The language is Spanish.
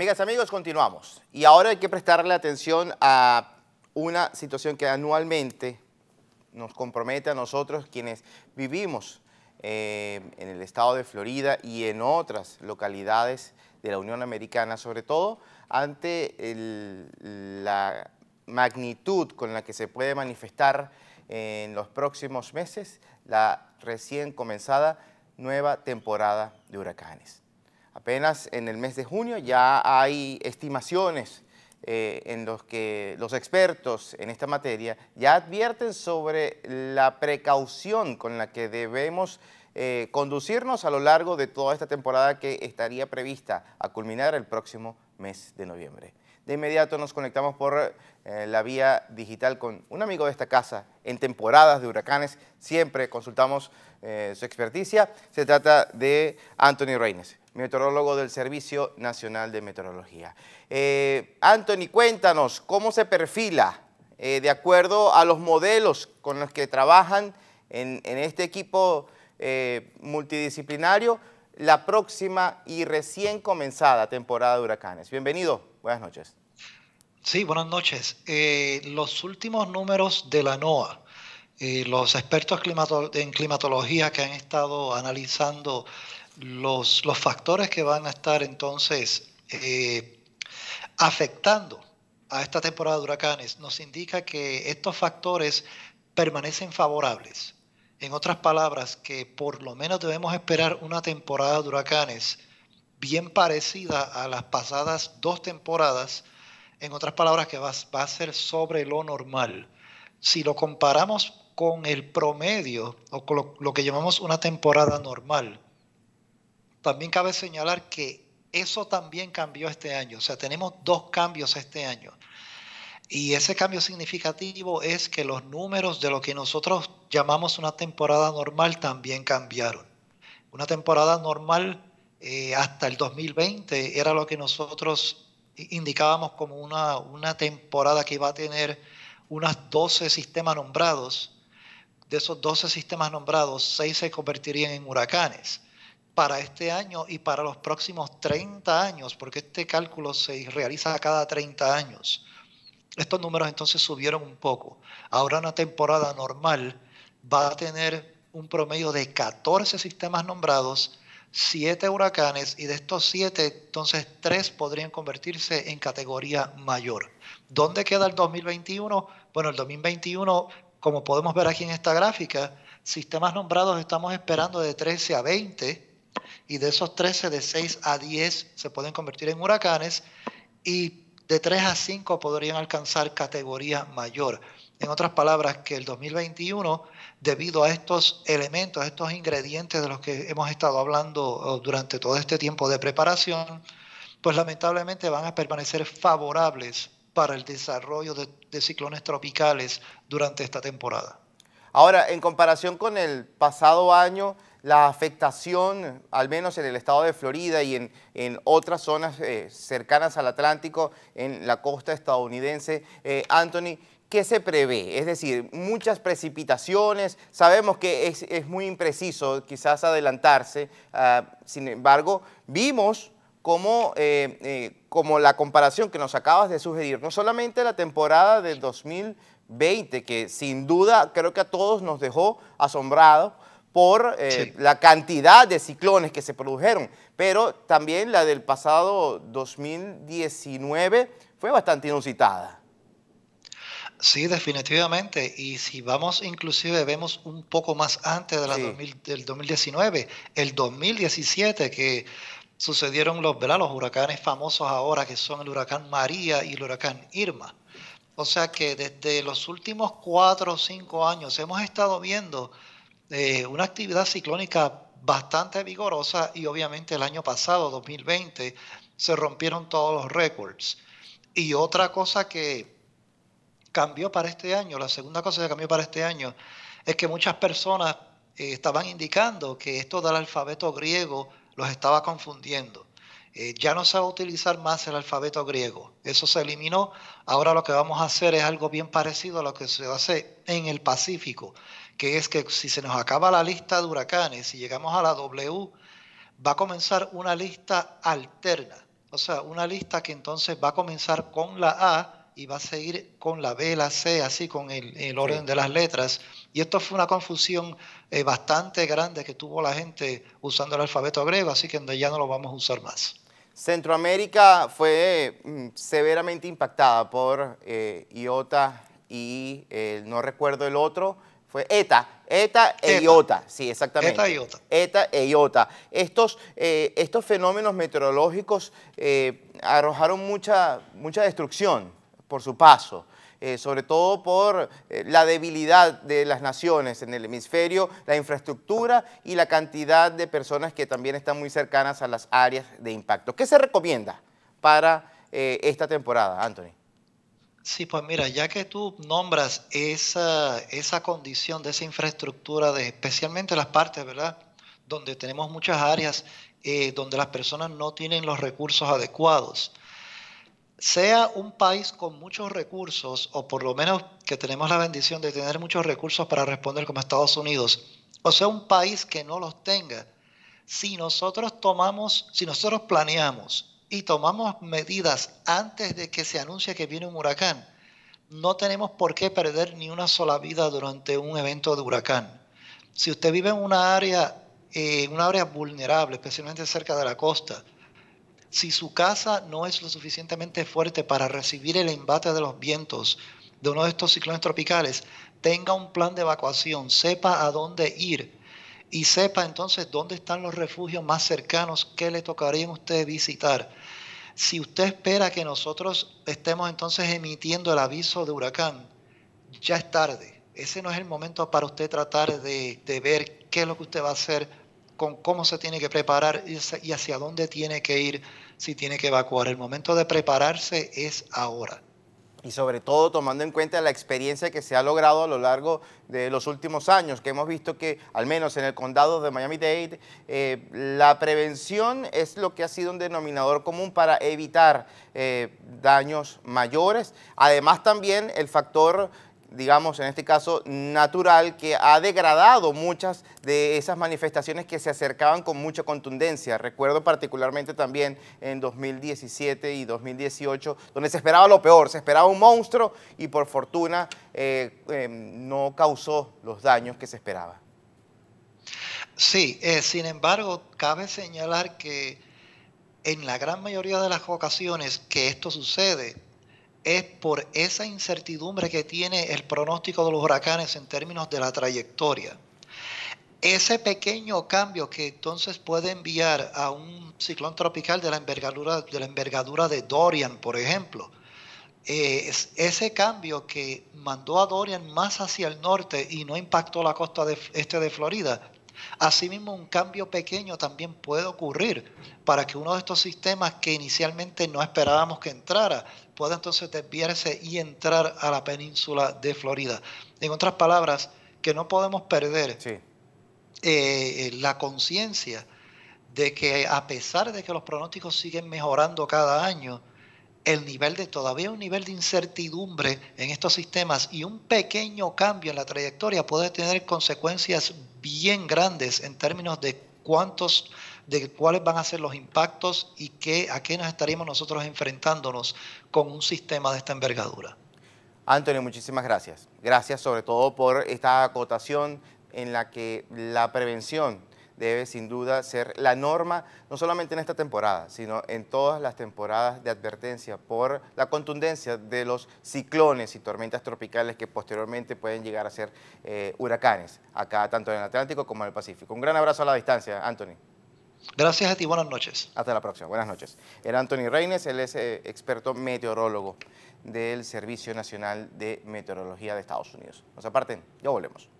Amigas, amigos, continuamos. Y ahora hay que prestarle atención a una situación que anualmente nos compromete a nosotros quienes vivimos eh, en el estado de Florida y en otras localidades de la Unión Americana, sobre todo ante la magnitud con la que se puede manifestar en los próximos meses la recién comenzada nueva temporada de huracanes. Apenas en el mes de junio ya hay estimaciones eh, en los que los expertos en esta materia ya advierten sobre la precaución con la que debemos eh, conducirnos a lo largo de toda esta temporada que estaría prevista a culminar el próximo mes de noviembre. De inmediato nos conectamos por eh, la vía digital con un amigo de esta casa. En temporadas de huracanes siempre consultamos su experticia. Se trata de Anthony Reines meteorólogo del Servicio Nacional de Meteorología. Eh, Anthony, cuéntanos cómo se perfila eh, de acuerdo a los modelos con los que trabajan en, este equipo eh, multidisciplinario la próxima y recién comenzada temporada de huracanes. Bienvenido, buenas noches. Sí, buenas noches. los últimos números de la NOAA, los expertos en climatología que han estado analizando los, factores que van a estar entonces eh, afectando a esta temporada de huracanes nos indica que estos factores permanecen favorables. En otras palabras, que por lo menos debemos esperar una temporada de huracanes bien parecida a las pasadas dos temporadas. En otras palabras, que va, a ser sobre lo normal. Si lo comparamos con el promedio o con lo que llamamos una temporada normal, también cabe señalar que eso también cambió este año, o sea, tenemos dos cambios este año. Y ese cambio significativo es que los números de lo que nosotros llamamos una temporada normal también cambiaron. Una temporada normal eh, hasta el 2020 era lo que nosotros indicábamos como una, una temporada que iba a tener unas 12 sistemas nombrados. De esos 12 sistemas nombrados, 6 se convertirían en huracanes para este año y para los próximos 30 años, porque este cálculo se realiza cada 30 años. Estos números entonces subieron un poco. Ahora una temporada normal va a tener un promedio de 14 sistemas nombrados, 7 huracanes y de estos 7, entonces 3 podrían convertirse en categoría mayor. ¿Dónde queda el 2021? Bueno, el 2021, como podemos ver aquí en esta gráfica, sistemas nombrados estamos esperando de 13 a 20 y de esos 13, de 6 a 10 se pueden convertir en huracanes y de 3 a 5 podrían alcanzar categoría mayor. En otras palabras, que el 2021, debido a estos elementos, estos ingredientes de los que hemos estado hablando eh, durante todo este tiempo de preparación, pues lamentablemente van a permanecer favorables para el desarrollo de ciclones tropicales durante esta temporada. Ahora, en comparación con el pasado año, la afectación, al menos en el estado de Florida y en, otras zonas eh, cercanas al Atlántico, en la costa estadounidense. Eh, Anthony, ¿qué se prevé? Es decir, muchas precipitaciones, sabemos que es, muy impreciso quizás adelantarse, ah, sin embargo, vimos como, eh, como la comparación que nos acabas de sugerir, no solamente la temporada del 2020, que sin duda creo que a todos nos dejó asombrados, por eh, la cantidad de ciclones que se produjeron, pero también la del pasado 2019 fue bastante inusitada. Sí, definitivamente. Y si vamos, inclusive vemos un poco más antes de la del 2019, el 2017, que sucedieron los, los huracanes famosos ahora, que son el huracán María y el huracán Irma. O sea que desde los últimos cuatro o cinco años hemos estado viendo eh, una actividad ciclónica bastante vigorosa y obviamente el año pasado, 2020, se rompieron todos los récords. Y otra cosa que cambió para este año, la segunda cosa que cambió para este año, es que muchas personas eh, estaban indicando que esto del alfabeto griego los estaba confundiendo. Eh, ya no se va a utilizar más el alfabeto griego. Eso se eliminó. Ahora lo que vamos a hacer es algo bien parecido a lo que se hace en el Pacífico, que es que si se nos acaba la lista de huracanes y llegamos a la W, va a comenzar una lista alterna, o sea, una lista que entonces va a comenzar con la A y va a seguir con la B, la C, así con el, orden de las letras. Y esto fue una confusión eh, bastante grande que tuvo la gente usando el alfabeto griego, así que ya no lo vamos a usar más. Centroamérica fue mm, severamente impactada por eh, IOTA y eh, no recuerdo el otro, fue ETA, ETA e IOTA, sí, exactamente. ETA e IOTA. ETA e IOTA. Estos, eh, estos fenómenos meteorológicos eh, arrojaron mucha, mucha destrucción por su paso. Eh, sobre todo por la debilidad de las naciones en el hemisferio, la infraestructura y la cantidad de personas que también están muy cercanas a las áreas de impacto. ¿Qué se recomienda para esta temporada, Anthony? Sí, pues mira, ya que tú nombras esa, condición de esa infraestructura, de especialmente las partes, ¿verdad? Donde tenemos muchas áreas eh, donde las personas no tienen los recursos adecuados. Sea un país con muchos recursos, o por lo menos que tenemos la bendición de tener muchos recursos para responder como Estados Unidos, o sea un país que no los tenga, si nosotros tomamos, si nosotros planeamos y tomamos medidas antes de que se anuncie que viene un huracán, no tenemos por qué perder ni una sola vida durante un evento de huracán. Si usted vive en una área, eh, área vulnerable, especialmente cerca de la costa, si su casa no es lo suficientemente fuerte para recibir el embate de los vientos de uno de estos ciclones tropicales, tenga un plan de evacuación, sepa a dónde ir, y sepa entonces dónde están los refugios más cercanos que le tocaría a usted visitar. Si usted espera que nosotros estemos entonces emitiendo el aviso de huracán, ya es tarde. Ese no es el momento para usted tratar de, de ver qué es lo que usted va a hacer, con cómo se tiene que preparar y hacia dónde tiene que ir si tiene que evacuar. El momento de prepararse es ahora y sobre todo tomando en cuenta la experiencia que se ha logrado a lo largo de los últimos años, que hemos visto que al menos en el condado de Miami-Dade, eh, la prevención es lo que ha sido un denominador común para evitar eh, daños mayores. Además también el factor digamos, en este caso natural, que ha degradado muchas de esas manifestaciones que se acercaban con mucha contundencia. Recuerdo particularmente también en 2017 y 2018, donde se esperaba lo peor, se esperaba un monstruo y por fortuna eh, em, no causó los daños que se esperaba. Sí, eh, sin embargo, cabe señalar que en la gran mayoría de las ocasiones que esto sucede, es por esa incertidumbre que tiene el pronóstico de los huracanes en términos de la trayectoria. Ese pequeño cambio que entonces puede enviar a un ciclón tropical de la envergadura de, la envergadura de Dorian, por ejemplo, eh, ese cambio que mandó a Dorian más hacia el norte y no impactó la costa este de Florida, Asimismo, un cambio pequeño también puede ocurrir para que uno de estos sistemas que inicialmente no esperábamos que entrara puede entonces desviarse y entrar a la península de Florida. En otras palabras, que no podemos perder eh, eh, la conciencia de que a pesar de que los pronósticos siguen mejorando cada año, el nivel de todavía un nivel de incertidumbre en estos sistemas y un pequeño cambio en la trayectoria puede tener consecuencias bien grandes en términos de cuántos de cuáles van a ser los impactos y qué, a qué nos estaremos nosotros enfrentándonos con un sistema de esta envergadura. Antonio, muchísimas gracias. Gracias sobre todo por esta acotación en la que la prevención debe sin duda ser la norma, no solamente en esta temporada, sino en todas las temporadas de advertencia por la contundencia de los ciclones y tormentas tropicales que posteriormente pueden llegar a ser eh, huracanes, acá tanto en el Atlántico como en el Pacífico. Un gran abrazo a la distancia, Anthony. Gracias a ti, buenas noches. Hasta la próxima, buenas noches. El Anthony Reines, él es eh, experto meteorólogo del Servicio Nacional de Meteorología de Estados Unidos. Nos aparten, ya volvemos.